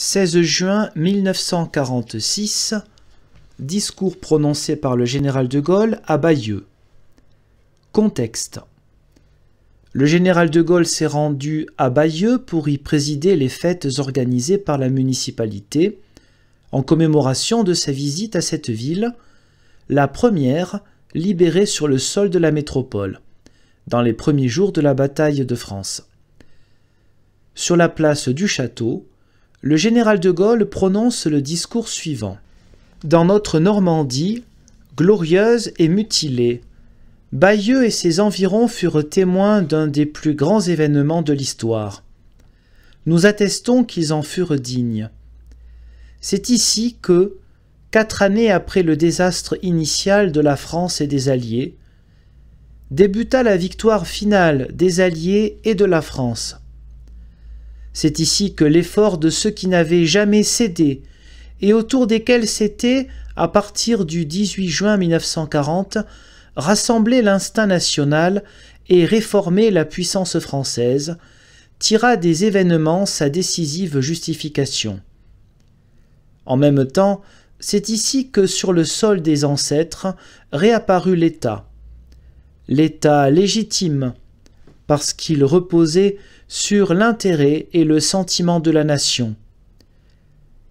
16 juin 1946, discours prononcé par le général de Gaulle à Bayeux. Contexte. Le général de Gaulle s'est rendu à Bayeux pour y présider les fêtes organisées par la municipalité, en commémoration de sa visite à cette ville, la première libérée sur le sol de la métropole, dans les premiers jours de la bataille de France. Sur la place du château, le général de Gaulle prononce le discours suivant. Dans notre Normandie, glorieuse et mutilée, Bayeux et ses environs furent témoins d'un des plus grands événements de l'histoire. Nous attestons qu'ils en furent dignes. C'est ici que, quatre années après le désastre initial de la France et des Alliés, débuta la victoire finale des Alliés et de la France. C'est ici que l'effort de ceux qui n'avaient jamais cédé et autour desquels s'était, à partir du 18 juin 1940, rassemblé l'instinct national et réformé la puissance française, tira des événements sa décisive justification. En même temps, c'est ici que sur le sol des ancêtres réapparut l'État. L'État légitime, parce qu'il reposait sur l'intérêt et le sentiment de la nation.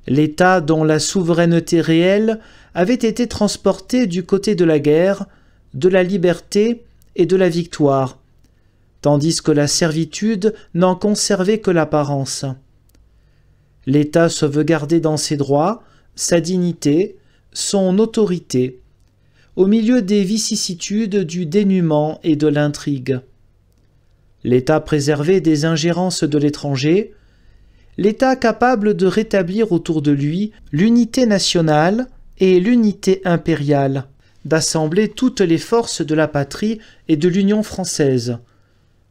L'État dont la souveraineté réelle avait été transportée du côté de la guerre, de la liberté et de la victoire, tandis que la servitude n'en conservait que l'apparence. L'État se veut garder dans ses droits, sa dignité, son autorité, au milieu des vicissitudes du dénuement et de l'intrigue l'État préservé des ingérences de l'étranger, l'État capable de rétablir autour de lui l'unité nationale et l'unité impériale, d'assembler toutes les forces de la patrie et de l'Union française,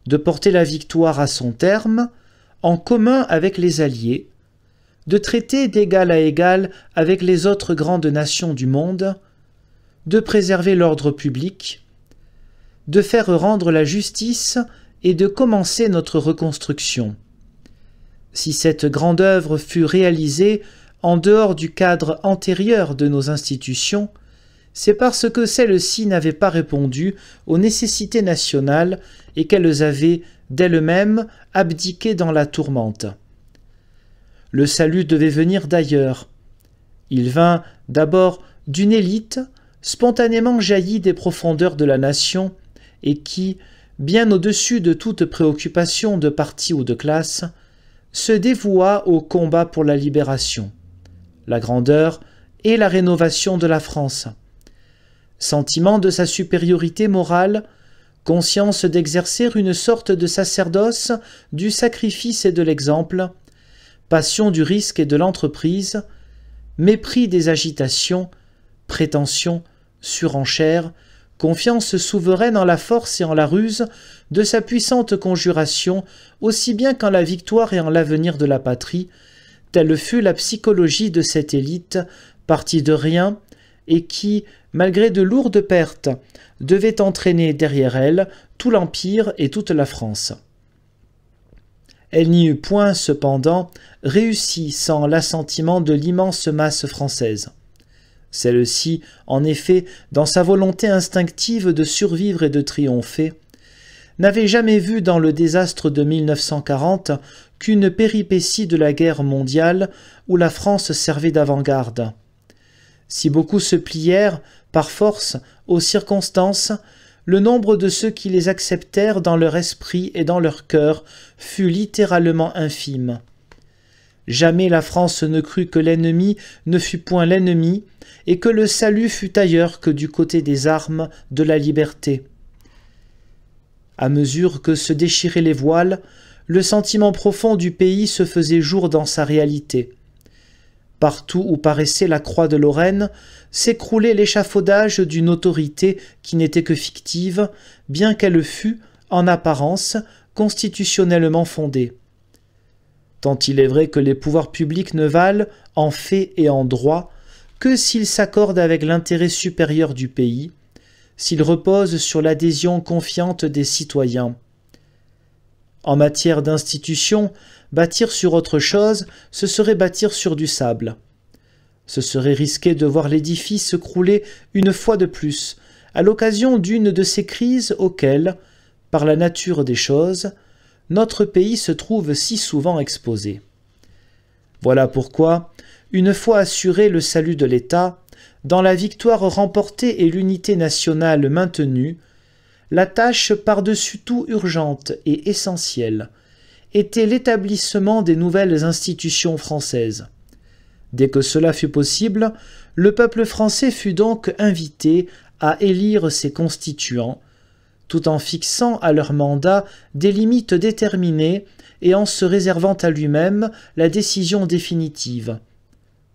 de porter la victoire à son terme, en commun avec les Alliés, de traiter d'égal à égal avec les autres grandes nations du monde, de préserver l'ordre public, de faire rendre la justice et de commencer notre reconstruction. Si cette grande œuvre fut réalisée en dehors du cadre antérieur de nos institutions, c'est parce que celles-ci n'avaient pas répondu aux nécessités nationales et qu'elles avaient, d'elles-mêmes, abdiqué dans la tourmente. Le salut devait venir d'ailleurs. Il vint d'abord d'une élite, spontanément jaillie des profondeurs de la nation, et qui, bien au-dessus de toute préoccupation de parti ou de classe, se dévoua au combat pour la libération, la grandeur et la rénovation de la France. Sentiment de sa supériorité morale, conscience d'exercer une sorte de sacerdoce du sacrifice et de l'exemple, passion du risque et de l'entreprise, mépris des agitations, prétentions, surenchères, confiance souveraine en la force et en la ruse de sa puissante conjuration, aussi bien qu'en la victoire et en l'avenir de la patrie, telle fut la psychologie de cette élite, partie de rien, et qui, malgré de lourdes pertes, devait entraîner derrière elle tout l'Empire et toute la France. Elle n'y eut point, cependant, réussi sans l'assentiment de l'immense masse française. Celle-ci, en effet, dans sa volonté instinctive de survivre et de triompher, n'avait jamais vu dans le désastre de 1940 qu'une péripétie de la guerre mondiale où la France servait d'avant-garde. Si beaucoup se plièrent, par force, aux circonstances, le nombre de ceux qui les acceptèrent dans leur esprit et dans leur cœur fut littéralement infime. Jamais la France ne crut que l'ennemi ne fût point l'ennemi, et que le salut fût ailleurs que du côté des armes de la liberté. À mesure que se déchiraient les voiles, le sentiment profond du pays se faisait jour dans sa réalité. Partout où paraissait la croix de Lorraine, s'écroulait l'échafaudage d'une autorité qui n'était que fictive, bien qu'elle fût, en apparence, constitutionnellement fondée quand il est vrai que les pouvoirs publics ne valent, en fait et en droit, que s'ils s'accordent avec l'intérêt supérieur du pays, s'ils reposent sur l'adhésion confiante des citoyens. En matière d'institution, bâtir sur autre chose, ce serait bâtir sur du sable. Ce serait risquer de voir l'édifice crouler une fois de plus, à l'occasion d'une de ces crises auxquelles, par la nature des choses, notre pays se trouve si souvent exposé. Voilà pourquoi, une fois assuré le salut de l'État, dans la victoire remportée et l'unité nationale maintenue, la tâche par-dessus tout urgente et essentielle était l'établissement des nouvelles institutions françaises. Dès que cela fut possible, le peuple français fut donc invité à élire ses constituants tout en fixant à leur mandat des limites déterminées et en se réservant à lui-même la décision définitive.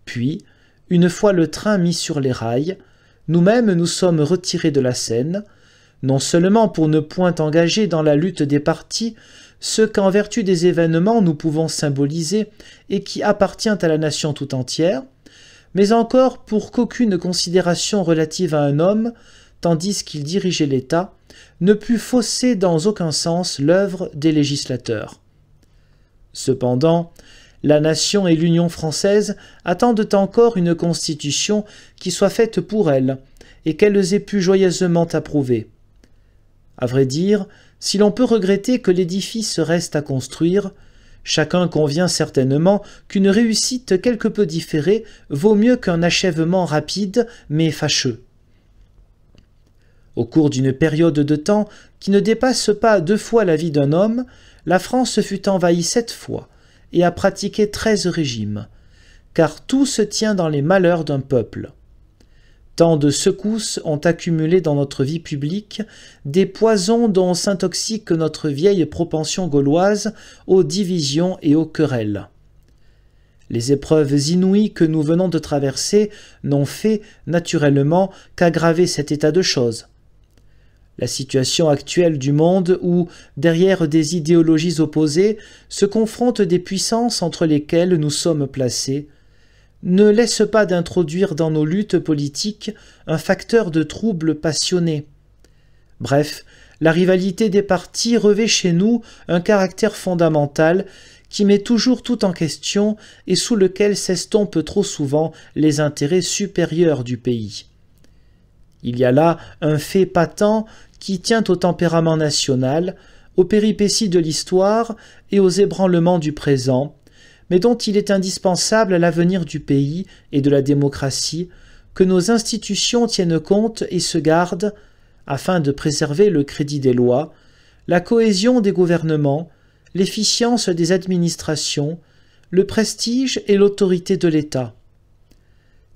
Puis, une fois le train mis sur les rails, nous-mêmes nous sommes retirés de la scène, non seulement pour ne point engager dans la lutte des partis ce qu'en vertu des événements nous pouvons symboliser et qui appartient à la nation tout entière, mais encore pour qu'aucune considération relative à un homme, tandis qu'il dirigeait l'État, ne put fausser dans aucun sens l'œuvre des législateurs. Cependant, la nation et l'Union française attendent encore une constitution qui soit faite pour elles, et qu'elles aient pu joyeusement approuver. À vrai dire, si l'on peut regretter que l'édifice reste à construire, chacun convient certainement qu'une réussite quelque peu différée vaut mieux qu'un achèvement rapide mais fâcheux. Au cours d'une période de temps qui ne dépasse pas deux fois la vie d'un homme, la France fut envahie sept fois et a pratiqué treize régimes, car tout se tient dans les malheurs d'un peuple. Tant de secousses ont accumulé dans notre vie publique des poisons dont s'intoxique notre vieille propension gauloise aux divisions et aux querelles. Les épreuves inouïes que nous venons de traverser n'ont fait, naturellement, qu'aggraver cet état de choses. La situation actuelle du monde où, derrière des idéologies opposées, se confrontent des puissances entre lesquelles nous sommes placés, ne laisse pas d'introduire dans nos luttes politiques un facteur de trouble passionné. Bref, la rivalité des partis revêt chez nous un caractère fondamental qui met toujours tout en question et sous lequel s'estompent trop souvent les intérêts supérieurs du pays. Il y a là un fait patent qui tient au tempérament national, aux péripéties de l'histoire et aux ébranlements du présent, mais dont il est indispensable à l'avenir du pays et de la démocratie que nos institutions tiennent compte et se gardent, afin de préserver le crédit des lois, la cohésion des gouvernements, l'efficience des administrations, le prestige et l'autorité de l'État.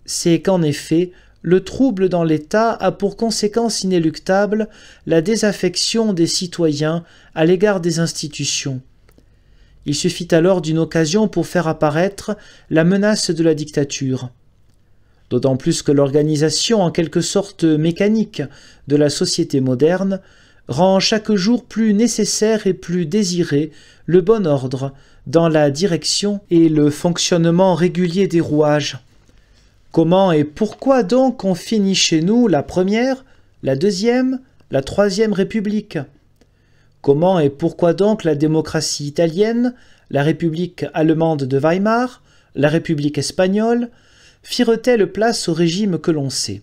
C'est qu'en effet, le trouble dans l'État a pour conséquence inéluctable la désaffection des citoyens à l'égard des institutions. Il suffit alors d'une occasion pour faire apparaître la menace de la dictature. D'autant plus que l'organisation en quelque sorte mécanique de la société moderne rend chaque jour plus nécessaire et plus désiré le bon ordre dans la direction et le fonctionnement régulier des rouages. Comment et pourquoi donc on finit chez nous la première, la deuxième, la troisième République Comment et pourquoi donc la démocratie italienne, la République allemande de Weimar, la République espagnole firent-elles place au régime que l'on sait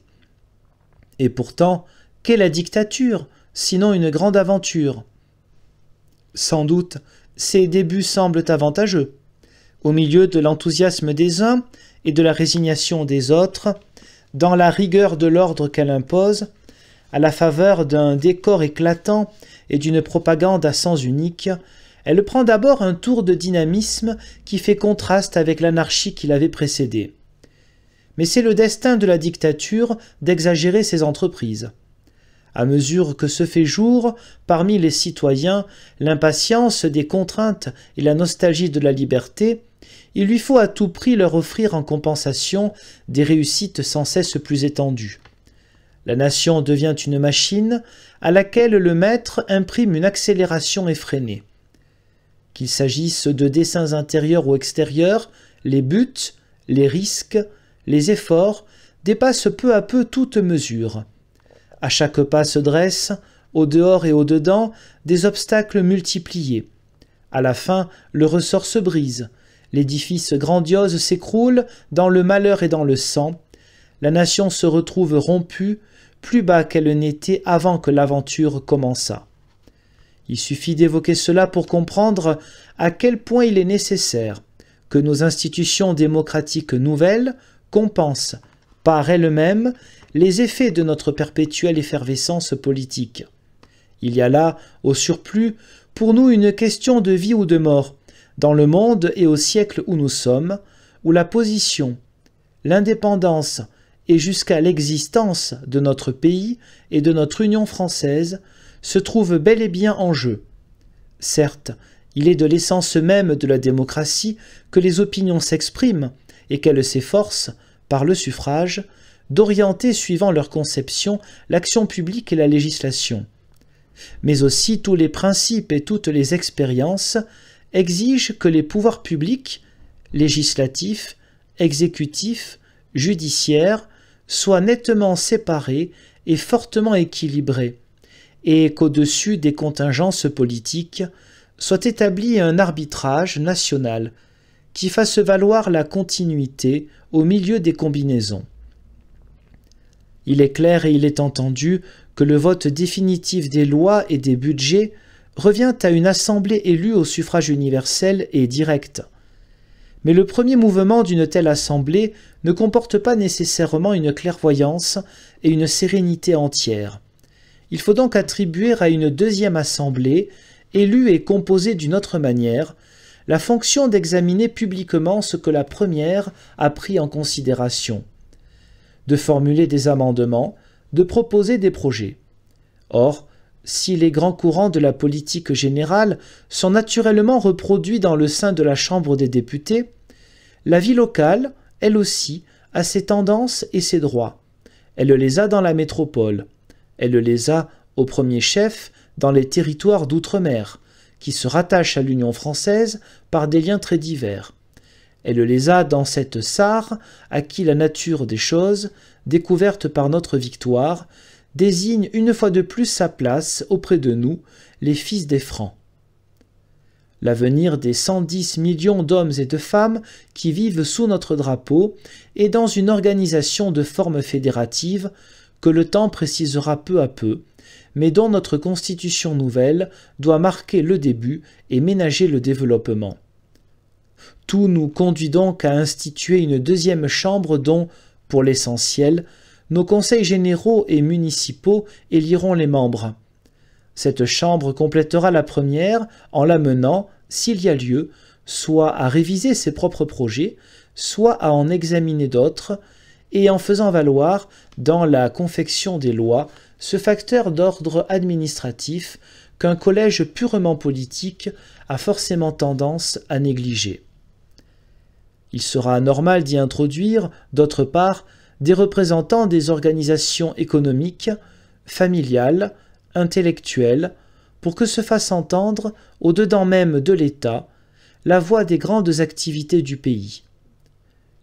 Et pourtant, qu'est la dictature, sinon une grande aventure Sans doute, ces débuts semblent avantageux. Au milieu de l'enthousiasme des uns et de la résignation des autres, dans la rigueur de l'ordre qu'elle impose, à la faveur d'un décor éclatant et d'une propagande à sens unique, elle prend d'abord un tour de dynamisme qui fait contraste avec l'anarchie qui l'avait précédée. Mais c'est le destin de la dictature d'exagérer ses entreprises. À mesure que se fait jour, parmi les citoyens, l'impatience des contraintes et la nostalgie de la liberté, il lui faut à tout prix leur offrir en compensation des réussites sans cesse plus étendues. La nation devient une machine à laquelle le maître imprime une accélération effrénée. Qu'il s'agisse de dessins intérieurs ou extérieurs, les buts, les risques, les efforts dépassent peu à peu toute mesure. À chaque pas se dressent, au dehors et au dedans, des obstacles multipliés. À la fin, le ressort se brise, L'édifice grandiose s'écroule dans le malheur et dans le sang. La nation se retrouve rompue, plus bas qu'elle n'était avant que l'aventure commença. Il suffit d'évoquer cela pour comprendre à quel point il est nécessaire que nos institutions démocratiques nouvelles compensent par elles-mêmes les effets de notre perpétuelle effervescence politique. Il y a là, au surplus, pour nous une question de vie ou de mort, dans le monde et au siècle où nous sommes, où la position, l'indépendance et jusqu'à l'existence de notre pays et de notre Union française se trouvent bel et bien en jeu. Certes, il est de l'essence même de la démocratie que les opinions s'expriment et qu'elles s'efforcent, par le suffrage, d'orienter suivant leur conception l'action publique et la législation. Mais aussi tous les principes et toutes les expériences exige que les pouvoirs publics, législatifs, exécutifs, judiciaires, soient nettement séparés et fortement équilibrés, et qu'au-dessus des contingences politiques soit établi un arbitrage national qui fasse valoir la continuité au milieu des combinaisons. Il est clair et il est entendu que le vote définitif des lois et des budgets revient à une assemblée élue au suffrage universel et direct. Mais le premier mouvement d'une telle assemblée ne comporte pas nécessairement une clairvoyance et une sérénité entière. Il faut donc attribuer à une deuxième assemblée, élue et composée d'une autre manière, la fonction d'examiner publiquement ce que la première a pris en considération, de formuler des amendements, de proposer des projets. Or, si les grands courants de la politique générale sont naturellement reproduits dans le sein de la Chambre des députés, la vie locale, elle aussi, a ses tendances et ses droits. Elle les a dans la métropole. Elle les a, au premier chef, dans les territoires d'outre-mer, qui se rattachent à l'Union française par des liens très divers. Elle les a dans cette Sarre à qui la nature des choses, découverte par notre victoire, désigne une fois de plus sa place auprès de nous, les fils des Francs. L'avenir des 110 millions d'hommes et de femmes qui vivent sous notre drapeau est dans une organisation de forme fédérative que le temps précisera peu à peu, mais dont notre constitution nouvelle doit marquer le début et ménager le développement. Tout nous conduit donc à instituer une deuxième chambre dont, pour l'essentiel, nos conseils généraux et municipaux éliront les membres. Cette Chambre complétera la première en l'amenant, s'il y a lieu, soit à réviser ses propres projets, soit à en examiner d'autres, et en faisant valoir, dans la confection des lois, ce facteur d'ordre administratif qu'un collège purement politique a forcément tendance à négliger. Il sera normal d'y introduire, d'autre part, des représentants des organisations économiques, familiales, intellectuelles, pour que se fasse entendre, au-dedans même de l'État, la voix des grandes activités du pays.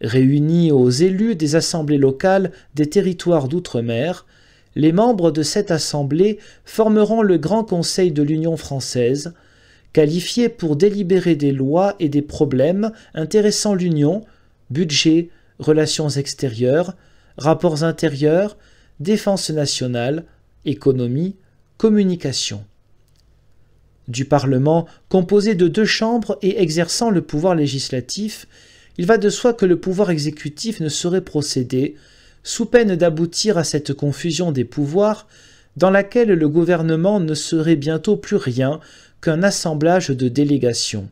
Réunis aux élus des assemblées locales des territoires d'outre-mer, les membres de cette assemblée formeront le Grand Conseil de l'Union française, qualifié pour délibérer des lois et des problèmes intéressant l'Union, budget, relations extérieures, rapports intérieurs, défense nationale, économie, communication. Du Parlement, composé de deux chambres et exerçant le pouvoir législatif, il va de soi que le pouvoir exécutif ne saurait procéder, sous peine d'aboutir à cette confusion des pouvoirs, dans laquelle le gouvernement ne serait bientôt plus rien qu'un assemblage de délégations.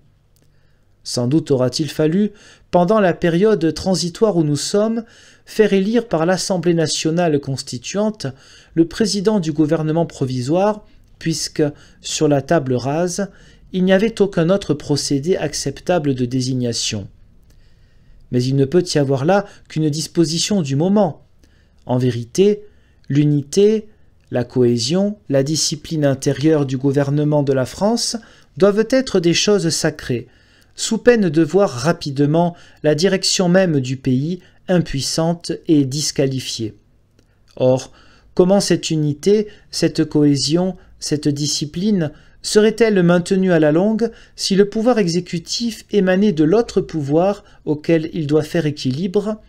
Sans doute aura-t-il fallu, pendant la période transitoire où nous sommes, faire élire par l'Assemblée nationale constituante le président du gouvernement provisoire, puisque, sur la table rase, il n'y avait aucun autre procédé acceptable de désignation. Mais il ne peut y avoir là qu'une disposition du moment. En vérité, l'unité, la cohésion, la discipline intérieure du gouvernement de la France doivent être des choses sacrées, sous peine de voir rapidement la direction même du pays impuissante et disqualifiée. Or, comment cette unité, cette cohésion, cette discipline serait-elle maintenue à la longue si le pouvoir exécutif émanait de l'autre pouvoir auquel il doit faire équilibre,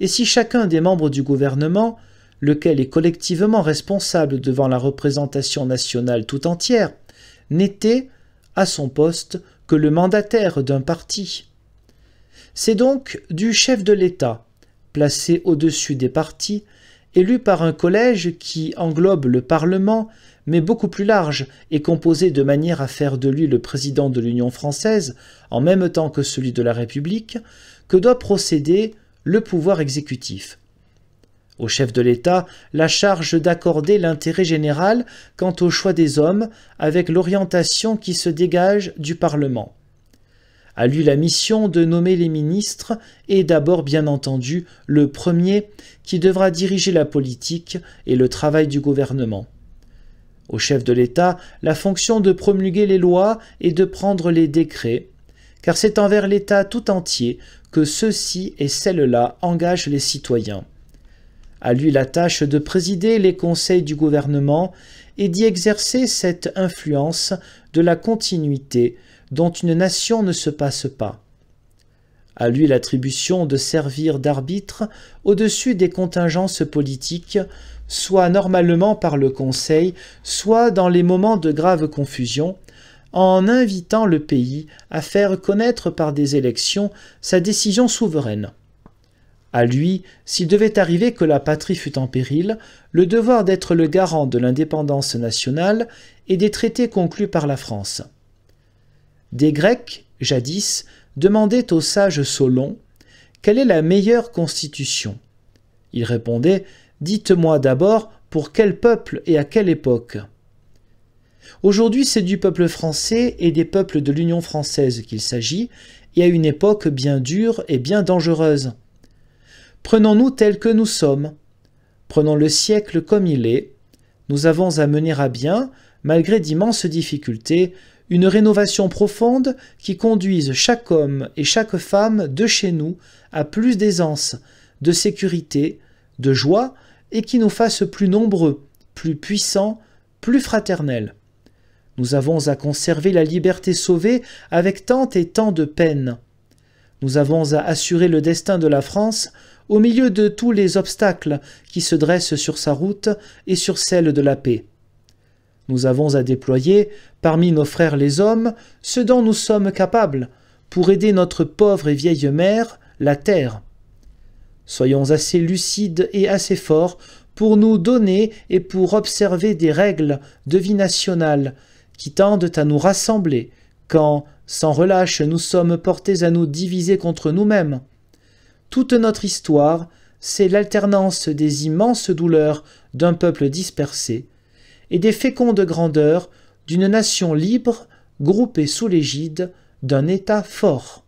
et si chacun des membres du gouvernement, lequel est collectivement responsable devant la représentation nationale tout entière, n'était, à son poste, que le mandataire d'un parti. C'est donc du chef de l'État, placé au-dessus des partis, élu par un collège qui englobe le Parlement, mais beaucoup plus large et composé de manière à faire de lui le président de l'Union française, en même temps que celui de la République, que doit procéder le pouvoir exécutif, au chef de l'État la charge d'accorder l'intérêt général quant au choix des hommes avec l'orientation qui se dégage du Parlement. A lui la mission de nommer les ministres et d'abord bien entendu le premier qui devra diriger la politique et le travail du gouvernement. Au chef de l'État la fonction de promulguer les lois et de prendre les décrets, car c'est envers l'État tout entier que ceux-ci et celles-là engagent les citoyens à lui la tâche de présider les conseils du gouvernement et d'y exercer cette influence de la continuité dont une nation ne se passe pas. À lui l'attribution de servir d'arbitre au-dessus des contingences politiques, soit normalement par le Conseil, soit dans les moments de grave confusion, en invitant le pays à faire connaître par des élections sa décision souveraine. À lui, s'il devait arriver que la patrie fût en péril, le devoir d'être le garant de l'indépendance nationale et des traités conclus par la France. Des Grecs, jadis, demandaient au sage Solon Quelle est la meilleure constitution Il répondait Dites-moi d'abord pour quel peuple et à quelle époque. Aujourd'hui, c'est du peuple français et des peuples de l'Union française qu'il s'agit, et à une époque bien dure et bien dangereuse. Prenons-nous tels que nous sommes. Prenons le siècle comme il est. Nous avons à mener à bien, malgré d'immenses difficultés, une rénovation profonde qui conduise chaque homme et chaque femme de chez nous à plus d'aisance, de sécurité, de joie, et qui nous fasse plus nombreux, plus puissants, plus fraternels. Nous avons à conserver la liberté sauvée avec tant et tant de peines. Nous avons à assurer le destin de la France au milieu de tous les obstacles qui se dressent sur sa route et sur celle de la paix. Nous avons à déployer, parmi nos frères les hommes, ce dont nous sommes capables, pour aider notre pauvre et vieille mère, la terre. Soyons assez lucides et assez forts pour nous donner et pour observer des règles de vie nationale qui tendent à nous rassembler, quand, sans relâche, nous sommes portés à nous diviser contre nous-mêmes. Toute notre histoire, c'est l'alternance des immenses douleurs d'un peuple dispersé et des fécondes grandeurs d'une nation libre groupée sous l'égide d'un État fort.